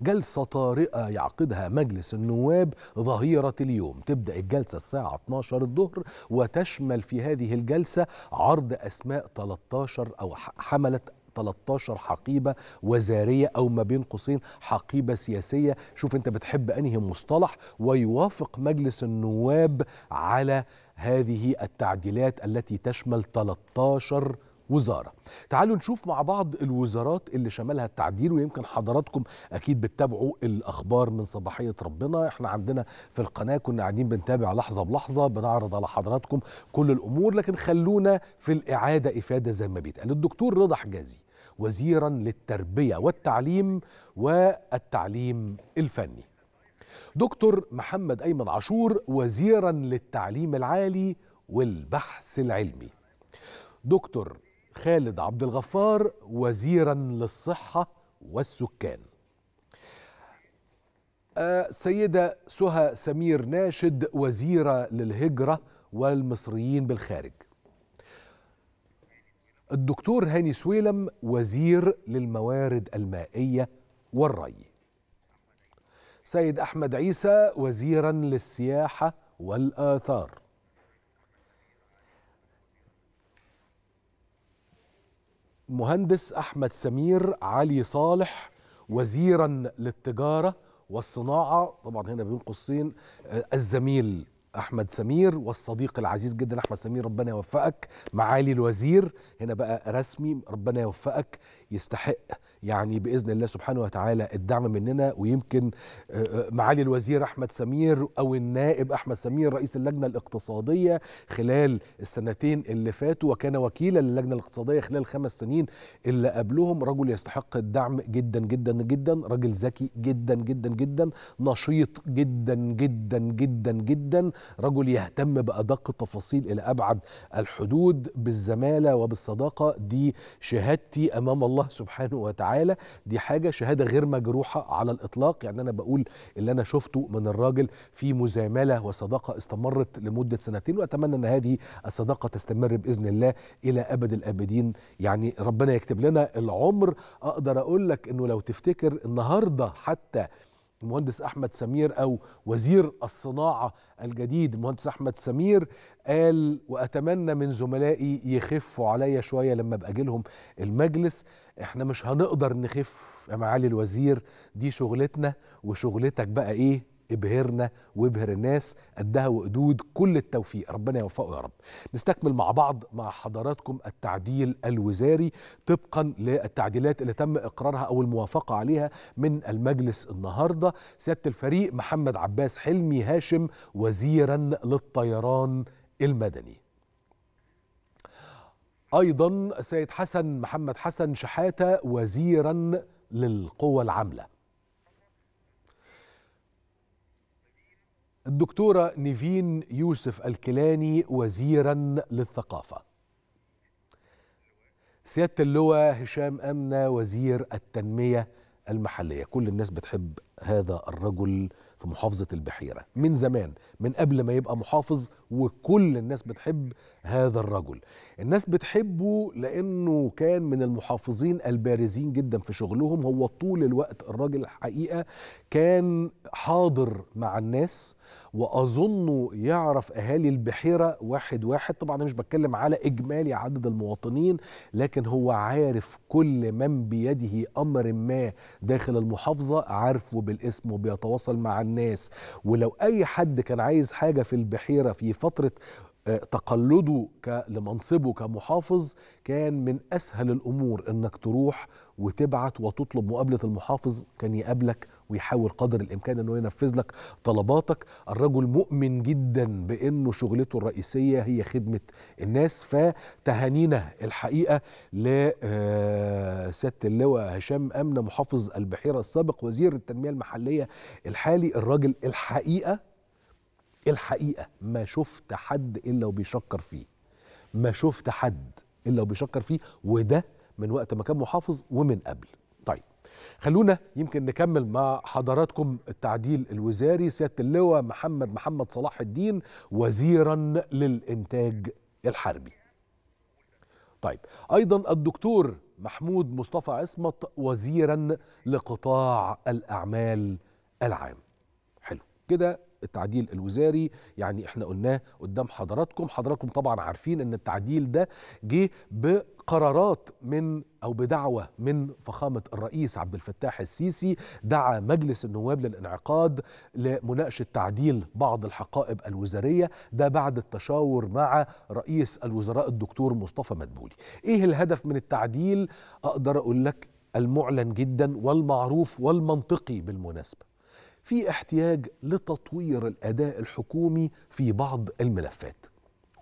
جلسة طارئة يعقدها مجلس النواب ظهيرة اليوم تبدأ الجلسة الساعة 12 الظهر وتشمل في هذه الجلسة عرض أسماء 13 أو حملة 13 حقيبه وزاريه او ما بين قوسين حقيبه سياسيه شوف انت بتحب انهي مصطلح ويوافق مجلس النواب على هذه التعديلات التي تشمل 13 وزاره تعالوا نشوف مع بعض الوزارات اللي شملها التعديل ويمكن حضراتكم اكيد بتتابعوا الاخبار من صباحيه ربنا احنا عندنا في القناه كنا قاعدين بنتابع لحظه بلحظه بنعرض على حضراتكم كل الامور لكن خلونا في الاعاده افاده زي ما بيتقال الدكتور رضا حجازي وزيرا للتربيه والتعليم والتعليم الفني دكتور محمد ايمن عاشور وزيرا للتعليم العالي والبحث العلمي دكتور خالد عبد الغفار وزيرا للصحة والسكان آه، سيدة سهى سمير ناشد وزيرة للهجرة والمصريين بالخارج الدكتور هاني سويلم وزير للموارد المائية والري سيد أحمد عيسى وزيرا للسياحة والآثار مهندس أحمد سمير علي صالح وزيرا للتجارة والصناعة طبعا هنا بين قوسين آه، الزميل احمد سمير والصديق العزيز جدا احمد سمير ربنا يوفقك معالي الوزير هنا بقى رسمي ربنا يوفقك يستحق يعني باذن الله سبحانه وتعالى الدعم مننا ويمكن آه، آه، معالي الوزير احمد سمير او النائب احمد سمير رئيس اللجنه الاقتصاديه خلال السنتين اللي فاتوا وكان وكيلا للجنه الاقتصاديه خلال الخمس سنين اللي قبلهم رجل يستحق الدعم جدا جدا جدا راجل ذكي جدا جدا جدا نشيط جدا جدا جدا جدا رجل يهتم بأدق التفاصيل إلى أبعد الحدود بالزمالة وبالصداقة دي شهادتي أمام الله سبحانه وتعالى دي حاجة شهادة غير مجروحة على الإطلاق يعني أنا بقول اللي أنا شفته من الراجل في مزاملة وصداقة استمرت لمدة سنتين وأتمنى أن هذه الصداقة تستمر بإذن الله إلى أبد الأبدين يعني ربنا يكتب لنا العمر أقدر أقول لك أنه لو تفتكر النهاردة حتى المهندس احمد سمير او وزير الصناعه الجديد المهندس احمد سمير قال واتمنى من زملائي يخفوا عليا شويه لما ابقى لهم المجلس احنا مش هنقدر نخف يا معالي الوزير دي شغلتنا وشغلتك بقى ايه ابهرنا وابهر الناس قدها وقدود كل التوفيق ربنا يوفقه يا رب نستكمل مع بعض مع حضراتكم التعديل الوزاري طبقا للتعديلات اللي تم اقرارها او الموافقه عليها من المجلس النهارده سياده الفريق محمد عباس حلمي هاشم وزيرا للطيران المدني ايضا سيد حسن محمد حسن شحاته وزيرا للقوى العامله الدكتورة نيفين يوسف الكلاني وزيرا للثقافة سيادة اللواء هشام أمنة وزير التنمية المحلية كل الناس بتحب هذا الرجل في محافظة البحيرة من زمان من قبل ما يبقى محافظ وكل الناس بتحب هذا الرجل الناس بتحبه لأنه كان من المحافظين البارزين جدا في شغلهم هو طول الوقت الراجل الحقيقة كان حاضر مع الناس وأظنه يعرف أهالي البحيرة واحد واحد طبعا أنا مش بتكلم على إجمالي عدد المواطنين لكن هو عارف كل من بيده أمر ما داخل المحافظة عارفه بالاسم وبيتواصل مع الناس الناس ولو اي حد كان عايز حاجه في البحيره في فتره آه، تقلده لمنصبه كمحافظ كان من اسهل الامور انك تروح وتبعت وتطلب مقابله المحافظ كان يقابلك ويحاول قدر الامكان انه ينفذ لك طلباتك الرجل مؤمن جدا بانه شغلته الرئيسيه هي خدمه الناس فتهانينا الحقيقه لسياده اللواء هشام امنه محافظ البحيره السابق وزير التنميه المحليه الحالي الراجل الحقيقه الحقيقه ما شفت حد الا وبيشكر فيه ما شفت حد الا وبيشكر فيه وده من وقت ما كان محافظ ومن قبل خلونا يمكن نكمل مع حضراتكم التعديل الوزاري سياده اللواء محمد محمد صلاح الدين وزيرا للانتاج الحربي طيب ايضا الدكتور محمود مصطفى عصمت وزيرا لقطاع الاعمال العام حلو كده التعديل الوزاري يعني احنا قلناه قدام حضراتكم حضراتكم طبعا عارفين ان التعديل ده جه بقرارات من او بدعوه من فخامه الرئيس عبد الفتاح السيسي دعا مجلس النواب للانعقاد لمناقشه تعديل بعض الحقائب الوزاريه ده بعد التشاور مع رئيس الوزراء الدكتور مصطفى مدبولي ايه الهدف من التعديل اقدر اقول لك المعلن جدا والمعروف والمنطقي بالمناسبه في احتياج لتطوير الاداء الحكومي في بعض الملفات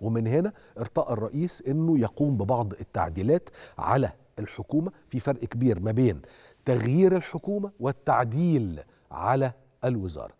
ومن هنا ارتأى الرئيس انه يقوم ببعض التعديلات على الحكومه في فرق كبير ما بين تغيير الحكومه والتعديل على الوزاره